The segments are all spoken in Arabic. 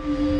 Thank you.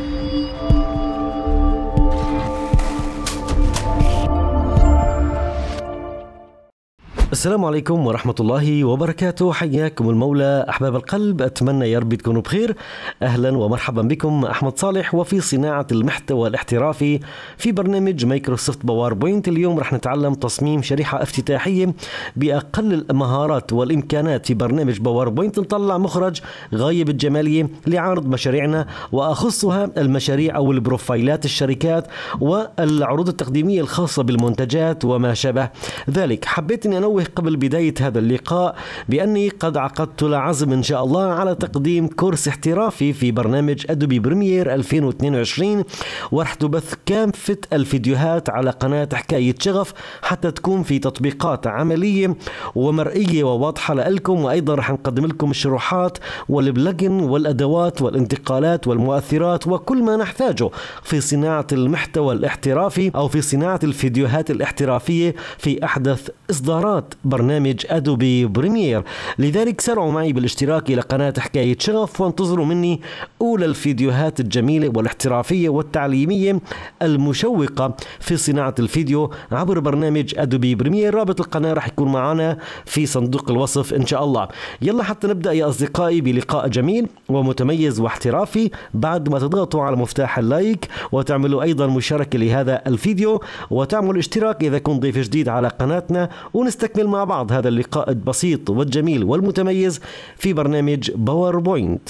السلام عليكم ورحمة الله وبركاته حياكم المولى أحباب القلب أتمنى يا رب تكونوا بخير أهلا ومرحبا بكم أحمد صالح وفي صناعة المحتوى الاحترافي في برنامج مايكروسوفت باوربوينت اليوم رح نتعلم تصميم شريحة افتتاحية بأقل المهارات والإمكانات في برنامج باوربوينت نطلع مخرج غاية بالجمالية لعرض مشاريعنا وأخصها المشاريع أو البروفايلات الشركات والعروض التقديمية الخاصة بالمنتجات وما شابه ذلك حبيت أني أنوه أنوه قبل بداية هذا اللقاء بأني قد عقدت لعزم إن شاء الله على تقديم كورس احترافي في برنامج أدوبي بريمير 2022 ورح تبث كافة الفيديوهات على قناة حكاية شغف حتى تكون في تطبيقات عملية ومرئية وواضحة لكم وأيضا رح نقدم لكم الشروحات والبلجن والأدوات والانتقالات والمؤثرات وكل ما نحتاجه في صناعة المحتوى الاحترافي أو في صناعة الفيديوهات الاحترافية في أحدث إصدارات برنامج ادوبي بريمير لذلك سرعوا معي بالاشتراك الى قناة حكاية شغف وانتظروا مني اولى الفيديوهات الجميلة والاحترافية والتعليمية المشوقة في صناعة الفيديو عبر برنامج ادوبي بريمير رابط القناة راح يكون معنا في صندوق الوصف ان شاء الله يلا حتى نبدأ يا اصدقائي بلقاء جميل ومتميز واحترافي بعد ما تضغطوا على مفتاح اللايك وتعملوا ايضا مشاركة لهذا الفيديو وتعملوا اشتراك اذا كنت ضيف جديد على قناتنا ونستكمل نكمل مع بعض هذا اللقاء البسيط والجميل والمتميز في برنامج باوربوينت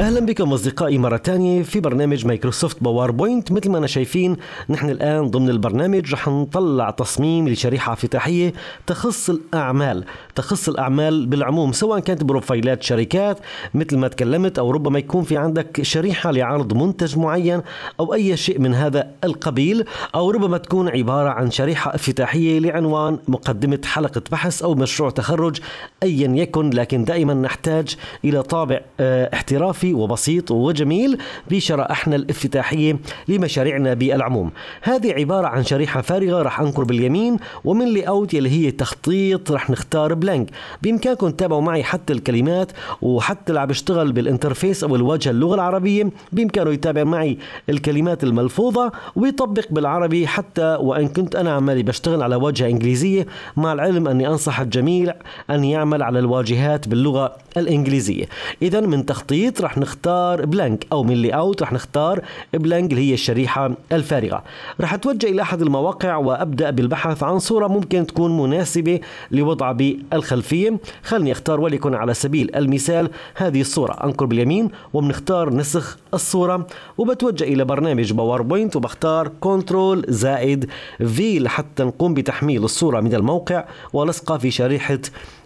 اهلا بكم اصدقائي مره ثانيه في برنامج مايكروسوفت باوربوينت مثل ما انا شايفين نحن الان ضمن البرنامج رح نطلع تصميم لشريحه افتتاحيه تخص الاعمال تخص الاعمال بالعموم سواء كانت بروفايلات شركات مثل ما تكلمت او ربما يكون في عندك شريحه لعرض منتج معين او اي شيء من هذا القبيل او ربما تكون عباره عن شريحه افتتاحيه لعنوان مقدمه حلقه بحث او مشروع تخرج ايا يكن لكن دائما نحتاج الى طابع آه، احترافي وبسيط وجميل بشرائحنا الافتتاحية لمشاريعنا بالعموم هذه عبارة عن شريحة فارغة رح أنقر باليمين ومن لي أوت اللي هي تخطيط رح نختار بلانك بإمكانكم تتابعوا معي حتى الكلمات وحتى اللي عم يشتغل بالانترفيس أو الواجهة اللغة العربية بإمكانه يتابع معي الكلمات الملفوظة ويطبق بالعربي حتى وإن كنت أنا عمالي بشتغل على واجهة إنجليزية مع العلم أني أنصح الجميع أن يعمل على الواجهات باللغة الإنجليزية إذا من تخطيط رح نختار بلانك أو من لي أوت رح نختار بلانك اللي هي الشريحة الفارغة رح أتوجه إلى أحد المواقع وأبدأ بالبحث عن صورة ممكن تكون مناسبة لوضعها بالخلفية خلني أختار وليكن على سبيل المثال هذه الصورة أنقر باليمين وبنختار نسخ الصورة وبتوجه إلى برنامج باوربوينت وبختار كنترول زائد في لحتى نقوم بتحميل الصورة من الموقع ولصقها في شريحة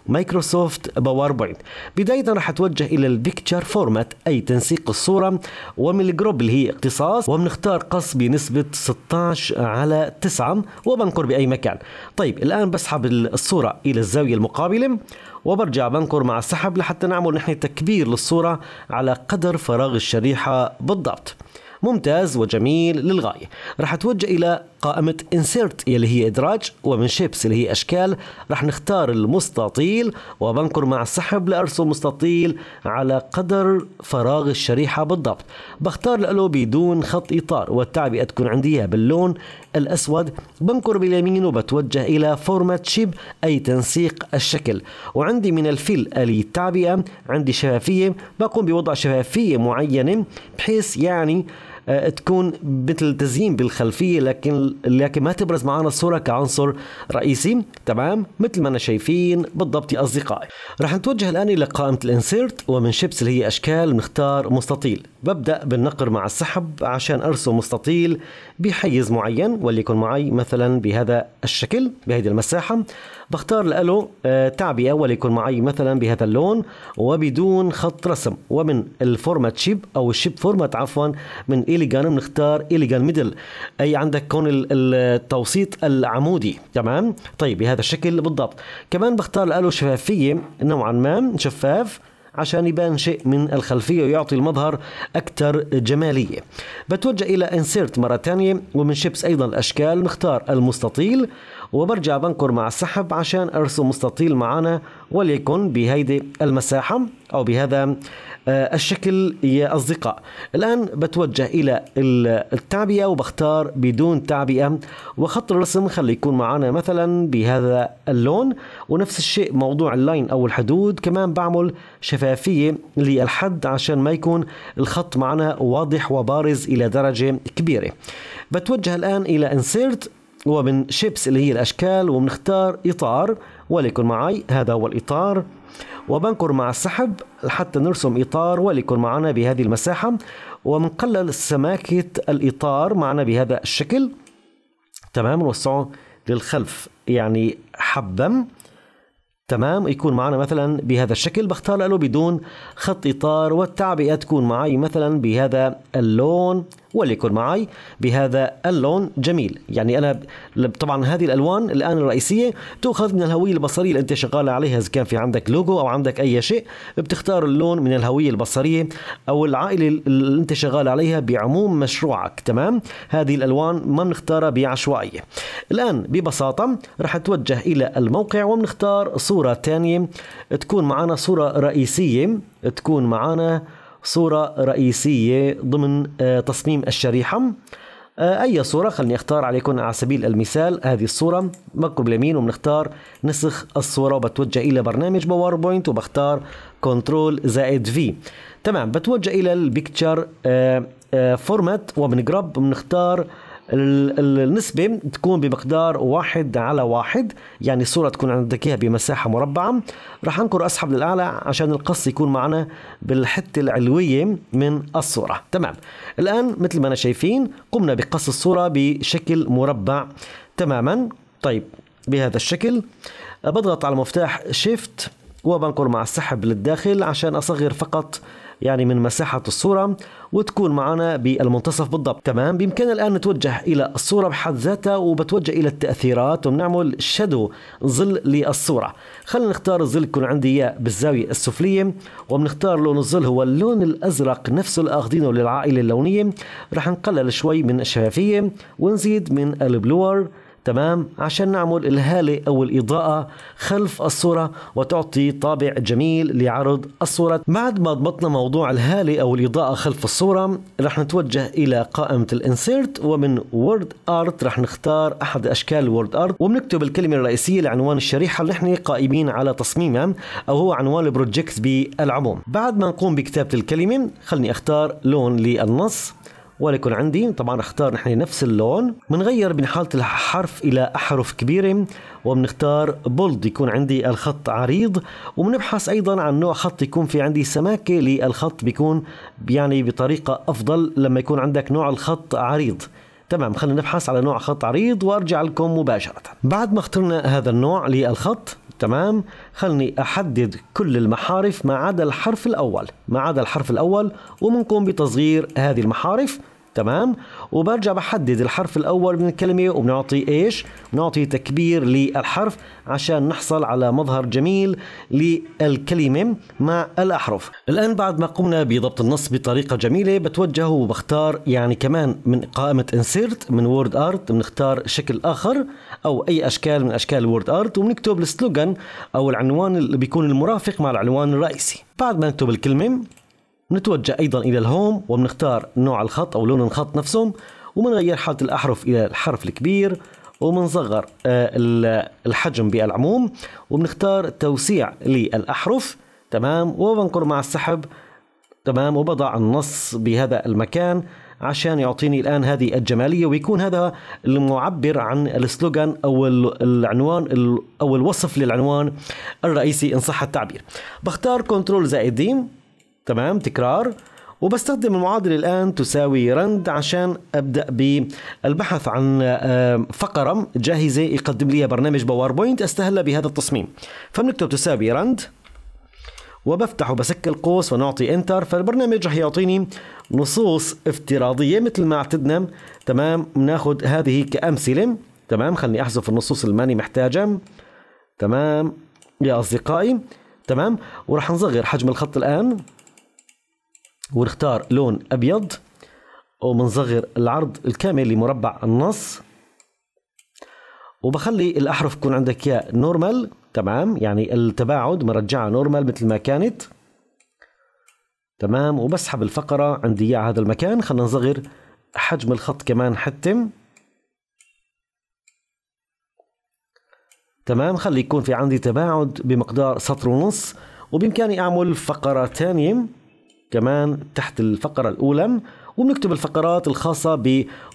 مايكروسوفت باوربوينت بداية راح توجه إلى البيكتشر فورمات أي تنسيق الصورة ومن الجروب اللي هي اختصاص وبنختار قص بنسبة 16 على 9 وبنقر بأي مكان طيب الآن بسحب الصورة إلى الزاوية المقابلة وبرجع بنقر مع السحب لحتى نعمل نحن تكبير للصورة على قدر فراغ الشريحة بالضبط ممتاز وجميل للغاية راح أتوجه إلى قائمة insert يلي هي إدراج ومن shapes اللي هي أشكال رح نختار المستطيل وبنكر مع السحب لأرسم مستطيل على قدر فراغ الشريحة بالضبط بختار له بدون خط إطار والتعبئة تكون عندي إياها باللون الأسود بنكر باليمين وبتوجه إلى format شيب أي تنسيق الشكل وعندي من الفيل آلية التعبئة عندي شفافية بقوم بوضع شفافية معينة بحيث يعني آه، تكون مثل تزيين بالخلفيه لكن لكن ما تبرز معنا الصوره كعنصر رئيسي تمام مثل ما انا شايفين بالضبط يا اصدقائي رح نتوجه الان الى قائمه الانسيرت ومن شيبس اللي هي اشكال نختار مستطيل ببدا بالنقر مع السحب عشان ارسم مستطيل بحيز معين وليكن معي مثلا بهذا الشكل بهذه المساحه بختار له آه، تعبئة وليكن معي مثلا بهذا اللون وبدون خط رسم ومن الفورمات شيب أو الشيب فورمات عفوا من إليجان بنختار إليجان ميدل أي عندك كون التوسيط العمودي تمام طيب بهذا الشكل بالضبط كمان بختار له شفافية نوعا ما شفاف عشان يبان شيء من الخلفية ويعطي المظهر أكثر جمالية بتوجه إلى انسيرت مرة ثانية ومن شيبس أيضا الأشكال نختار المستطيل وبرجع بنكر مع السحب عشان أرسم مستطيل معانا وليكن بهيدي المساحة أو بهذا آه، الشكل يا أصدقاء الآن بتوجه إلى التعبئة وبختار بدون تعبئة وخط الرسم خلي يكون معنا مثلا بهذا اللون ونفس الشيء موضوع اللاين أو الحدود كمان بعمل شفافية للحد عشان ما يكون الخط معنا واضح وبارز إلى درجة كبيرة بتوجه الآن إلى انسيرت ومن شيبس اللي هي الأشكال وبنختار إطار وليكن معي هذا هو الإطار وبنكر مع السحب لحتى نرسم إطار وليكن معنا بهذه المساحة وبنقلل سماكة الإطار معنا بهذا الشكل تمام نوسعه للخلف يعني حبا تمام يكون معنا مثلا بهذا الشكل بختار له بدون خط إطار والتعبئة تكون معي مثلا بهذا اللون وليكن معي بهذا اللون جميل يعني أنا طبعا هذه الألوان الآن الرئيسية تؤخذ من الهوية البصرية اللي أنت شغال عليها إذا كان في عندك لوجو أو عندك أي شيء بتختار اللون من الهوية البصرية أو العائلة اللي أنت شغال عليها بعموم مشروعك تمام هذه الألوان ما بنختارها بعشوائية الآن ببساطة رح توجه إلى الموقع وبنختار صورة ثانية تكون معنا صورة رئيسية تكون معنا صورة رئيسية ضمن آه، تصميم الشريحة آه، أي صورة خلني أختار عليكم على سبيل المثال هذه الصورة بكتب اليمين وبنختار نسخ الصورة وبتوجه إلى برنامج باوربوينت وبختار كنترول زائد في تمام بتوجه إلى البيكتشر فورمات آه، وبنقرب بنختار النسبة تكون بمقدار واحد على واحد يعني الصورة تكون عندك إياها بمساحة مربعة راح أنكر أسحب للأعلى عشان القص يكون معنا بالحتة العلوية من الصورة تمام الآن مثل ما أنا شايفين قمنا بقص الصورة بشكل مربع تماما طيب بهذا الشكل بضغط على مفتاح شيفت وبنقر مع السحب للداخل عشان أصغر فقط يعني من مساحة الصورة وتكون معنا بالمنتصف بالضبط تمام بإمكاننا الآن نتوجه إلى الصورة بحد ذاتها وبتوجه إلى التأثيرات وبنعمل شادو ظل للصورة خلينا نختار الظل يكون عندي إياه بالزاوية السفلية وبنختار لون الظل هو اللون الأزرق نفسه اللي للعائلة اللونية رح نقلل شوي من الشفافية ونزيد من البلور تمام عشان نعمل الهالة أو الإضاءة خلف الصورة وتعطي طابع جميل لعرض الصورة بعد ما ضبطنا موضوع الهالة أو الإضاءة خلف الصورة رح نتوجه إلى قائمة الانسيرت ومن وورد ارت رح نختار أحد أشكال الوورد ارت وبنكتب الكلمة الرئيسية لعنوان الشريحة اللي احنا قائمين على تصميمها أو هو عنوان البروجكت بالعموم بعد ما نقوم بكتابة الكلمة خلني أختار لون للنص ولا يكون عندي طبعا اختار نحن نفس اللون بنغير من حالة الحرف إلى أحرف كبيرة وبنختار بولد يكون عندي الخط عريض وبنبحث أيضا عن نوع خط يكون في عندي سماكة للخط بيكون يعني بطريقة أفضل لما يكون عندك نوع الخط عريض تمام خلينا نبحث على نوع خط عريض وارجع لكم مباشره بعد ما اخترنا هذا النوع للخط تمام خلني احدد كل المحارف ما عدا الحرف الاول ما عدا الحرف الاول ومنقوم بتصغير هذه المحارف تمام وبرجع بحدد الحرف الاول من الكلمه وبنعطي ايش بنعطي تكبير للحرف عشان نحصل على مظهر جميل للكلمه مع الاحرف الان بعد ما قمنا بضبط النص بطريقه جميله بتوجه وبختار يعني كمان من قائمه انسيرت من وورد ارت بنختار شكل اخر او اي اشكال من اشكال وورد ارت وبنكتب السلوغان او العنوان اللي بيكون المرافق مع العنوان الرئيسي بعد ما نكتب الكلمه نتوجه أيضا إلى الهوم وبنختار نوع الخط أو لون الخط نفسهم وبنغير حالة الأحرف إلى الحرف الكبير وبنصغر آه، الحجم بالعموم وبنختار توسيع للأحرف تمام وبنقر مع السحب تمام وبضع النص بهذا المكان عشان يعطيني الآن هذه الجمالية ويكون هذا المعبر عن السلوغان أو العنوان أو الوصف للعنوان الرئيسي إن صح التعبير بختار كنترول زائد ديم تمام تكرار وبستخدم المعادلة الآن تساوي رند عشان أبدأ بالبحث عن فقرة جاهزة يقدم لي برنامج باوربوينت أستهل بهذا التصميم فبنكتب تساوي رند وبفتح وبسك القوس ونعطي انتر فالبرنامج رح يعطيني نصوص افتراضية مثل ما اعتدنا تمام بناخذ هذه كأمثلة تمام خلني احذف النصوص اللي ماني محتاجة تمام يا أصدقائي تمام وراح نصغر حجم الخط الآن ونختار لون ابيض وبنصغر العرض الكامل لمربع النص وبخلي الاحرف يكون عندك يا نورمال تمام يعني التباعد مرجعها نورمال مثل ما كانت تمام وبسحب الفقرة عندي اياها هذا المكان خلينا نصغر حجم الخط كمان حتى تمام خلي يكون في عندي تباعد بمقدار سطر ونص وبإمكاني أعمل فقرة ثانية كمان تحت الفقرة الأولى وبنكتب الفقرات الخاصة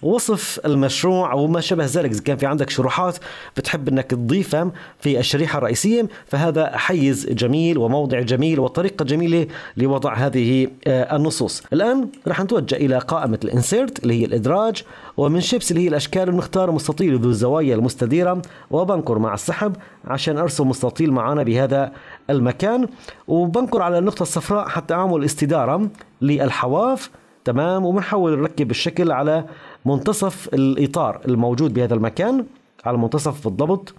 بوصف المشروع وما شابه ذلك إذا كان في عندك شروحات بتحب أنك تضيفها في الشريحة الرئيسية فهذا حيز جميل وموضع جميل وطريقة جميلة لوضع هذه آه، النصوص الآن رح نتوجه إلى قائمة الانسيرت اللي هي الإدراج ومن شيبس اللي هي الأشكال بنختار مستطيل ذو الزوايا المستديرة وبنكر مع السحب عشان أرسم مستطيل معانا بهذا المكان وبنكر على النقطة الصفراء حتى أعمل استدارة للحواف تمام وبنحاول نركب الشكل على منتصف الاطار الموجود بهذا المكان على المنتصف بالضبط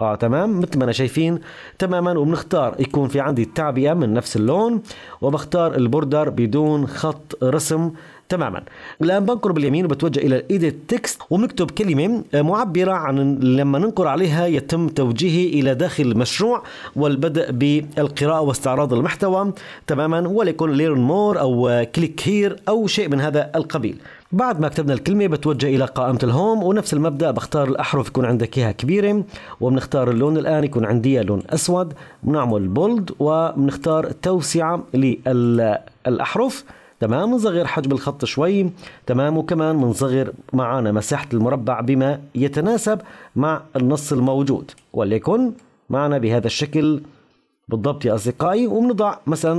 اه تمام مثل ما انا شايفين تماما وبنختار يكون في عندي التعبئه من نفس اللون وبختار البوردر بدون خط رسم تماما الان بنقر باليمين وبتوجه الى الايديت تكست وبنكتب كلمه آه، معبره عن لما ننقر عليها يتم توجيهي الى داخل المشروع والبدء بالقراءه واستعراض المحتوى تماما وليكن ليرن مور او كليك هير او شيء من هذا القبيل بعد ما كتبنا الكلمة بتوجه إلى قائمة الهوم ونفس المبدأ بختار الأحرف يكون عندك إياها كبيرة وبنختار اللون الآن يكون عندي لون أسود بنعمل بولد وبنختار توسعة للأحرف تمام بنصغر حجم الخط شوي تمام وكمان بنصغر معانا مساحة المربع بما يتناسب مع النص الموجود وليكن معنا بهذا الشكل بالضبط يا أصدقائي وبنضع مثلا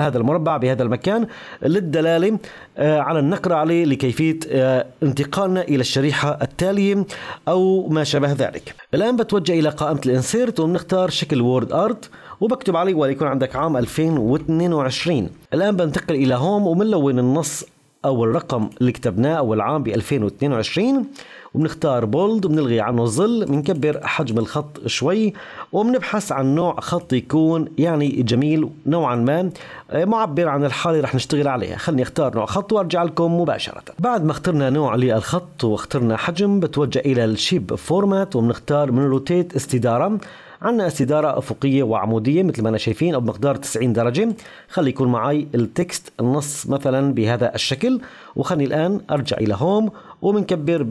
هذا المربع بهذا المكان للدلالة آه، على النقرة عليه لكيفية آه، انتقالنا إلى الشريحة التالية أو ما شابه ذلك الآن بتوجه إلى قائمة الإنسيرت وبنختار شكل وورد أرت وبكتب عليه وليكن عندك عام 2022 الآن بنتقل إلى هوم وبنلون النص أو الرقم اللي كتبناه أو العام ب 2022 وبنختار بولد وبنلغي عنه الظل بنكبر حجم الخط شوي وبنبحث عن نوع خط يكون يعني جميل نوعا ما آه، معبر عن الحالة اللي رح نشتغل عليها خلني اختار نوع خط وارجع لكم مباشرة بعد ما اخترنا نوع للخط واخترنا حجم بتوجه الى الشيب فورمات وبنختار من روتيت استدارة عندنا استداره افقيه وعموديه مثل ما انا شايفين او بمقدار 90 درجه خلي يكون معي التكست النص مثلا بهذا الشكل وخلني الان ارجع الى هوم ومنكبر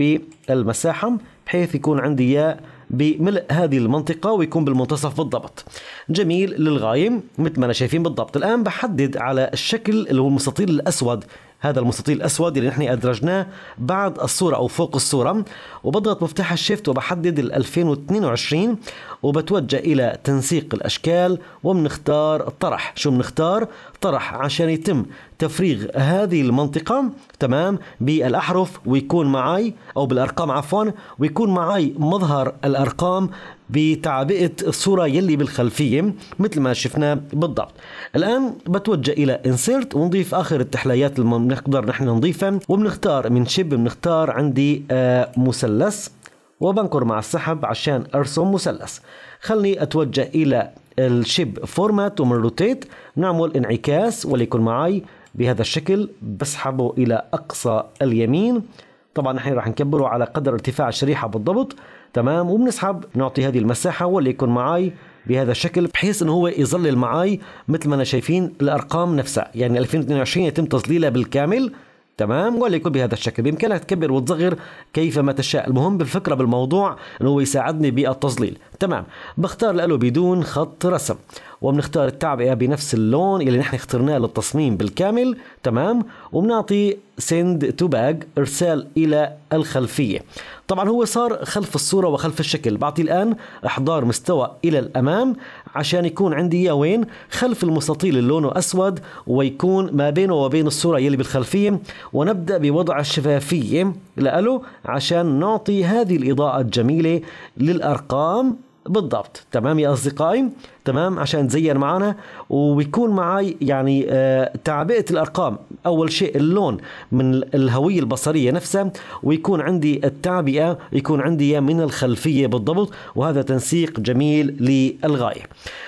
بالمساحه بحيث يكون عندي اياه بملء هذه المنطقة ويكون بالمنتصف بالضبط جميل للغاية مثل ما أنا شايفين بالضبط الآن بحدد على الشكل اللي هو المستطيل الأسود هذا المستطيل الأسود اللي نحن أدرجناه بعد الصورة أو فوق الصورة وبضغط مفتاح الشيفت وبحدد ال 2022 وبتوجه إلى تنسيق الأشكال وبنختار الطرح شو بنختار؟ طرح عشان يتم تفريغ هذه المنطقة تمام بالأحرف ويكون معي أو بالأرقام عفوا ويكون معي مظهر الأرقام بتعبئة الصورة يلي بالخلفية مثل ما شفنا بالضبط الآن بتوجه إلى انسيرت ونضيف آخر التحليات اللي بنقدر نحن نضيفها وبنختار من شب بنختار عندي آه، مثلث وبنكر مع السحب عشان أرسم مثلث خلني أتوجه إلى الشيب فورمات ومن روتيت نعمل انعكاس وليكن معي بهذا الشكل بسحبه إلى أقصى اليمين طبعا نحن راح نكبره على قدر ارتفاع الشريحه بالضبط تمام وبنسحب نعطي هذه المساحه واللي يكون معي بهذا الشكل بحيث انه هو يظلل معي مثل ما انا شايفين الارقام نفسها يعني 2022 يتم تظليلها بالكامل تمام ولا يكون بهذا الشكل بامكانك تكبر وتصغر كيفما تشاء المهم بالفكره بالموضوع انه هو يساعدني بالتظليل تمام بختار الالو بدون خط رسم وبنختار التعبئه بنفس اللون اللي نحن اخترناه للتصميم بالكامل تمام وبنعطي سند تو باج ارسال الى الخلفيه طبعا هو صار خلف الصوره وخلف الشكل بعطي الان احضار مستوى الى الامام عشان يكون عندي اياه وين خلف المستطيل اللي لونه اسود ويكون ما بينه وبين الصوره يلي بالخلفيه ونبدا بوضع الشفافيه لألو عشان نعطي هذه الاضاءه الجميله للارقام بالضبط تمام يا اصدقائي تمام عشان تزين معنا ويكون معي يعني آه، تعبئه الارقام اول شيء اللون من الهويه البصريه نفسها ويكون عندي التعبئه يكون عندي من الخلفيه بالضبط وهذا تنسيق جميل للغايه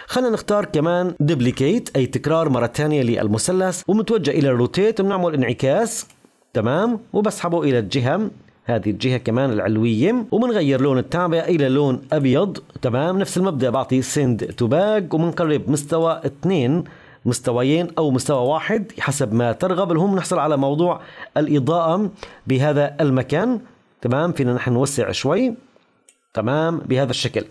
خلينا نختار كمان دبليكيت اي تكرار مره ثانيه للمثلث ومتوجه الى الروتيت بنعمل انعكاس تمام وبسحبه الى الجهه هذه الجهه كمان العلويه وبنغير لون التعبئه الى لون ابيض تمام نفس المبدا بعطي سند تو باج وبنقرب مستوى اثنين مستويين او مستوى واحد حسب ما ترغب المهم نحصل على موضوع الاضاءه بهذا المكان تمام فينا نحن نوسع شوي تمام بهذا الشكل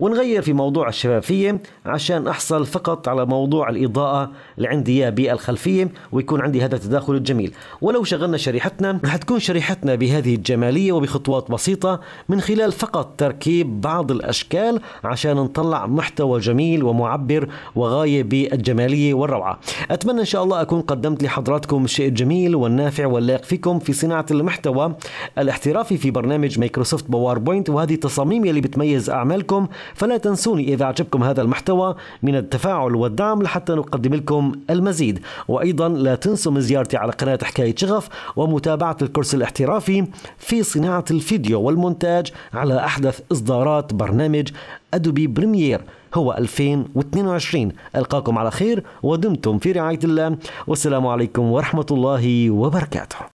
ونغير في موضوع الشفافية عشان أحصل فقط على موضوع الإضاءة اللي عندي إياه بالخلفية ويكون عندي هذا التداخل الجميل ولو شغلنا شريحتنا رح تكون شريحتنا بهذه الجمالية وبخطوات بسيطة من خلال فقط تركيب بعض الأشكال عشان نطلع محتوى جميل ومعبر وغاية بالجمالية والروعة أتمنى إن شاء الله أكون قدمت لحضراتكم الشيء الجميل والنافع واللائق فيكم في صناعة المحتوى الاحترافي في برنامج مايكروسوفت باوربوينت وهذه التصاميم اللي بتميز أعمالكم فلا تنسوني إذا أعجبكم هذا المحتوى من التفاعل والدعم لحتى نقدم لكم المزيد وأيضا لا تنسوا من زيارتي على قناة حكاية شغف ومتابعة الكورس الاحترافي في صناعة الفيديو والمونتاج على أحدث إصدارات برنامج أدوبي بريمير هو 2022 ألقاكم على خير ودمتم في رعاية الله والسلام عليكم ورحمة الله وبركاته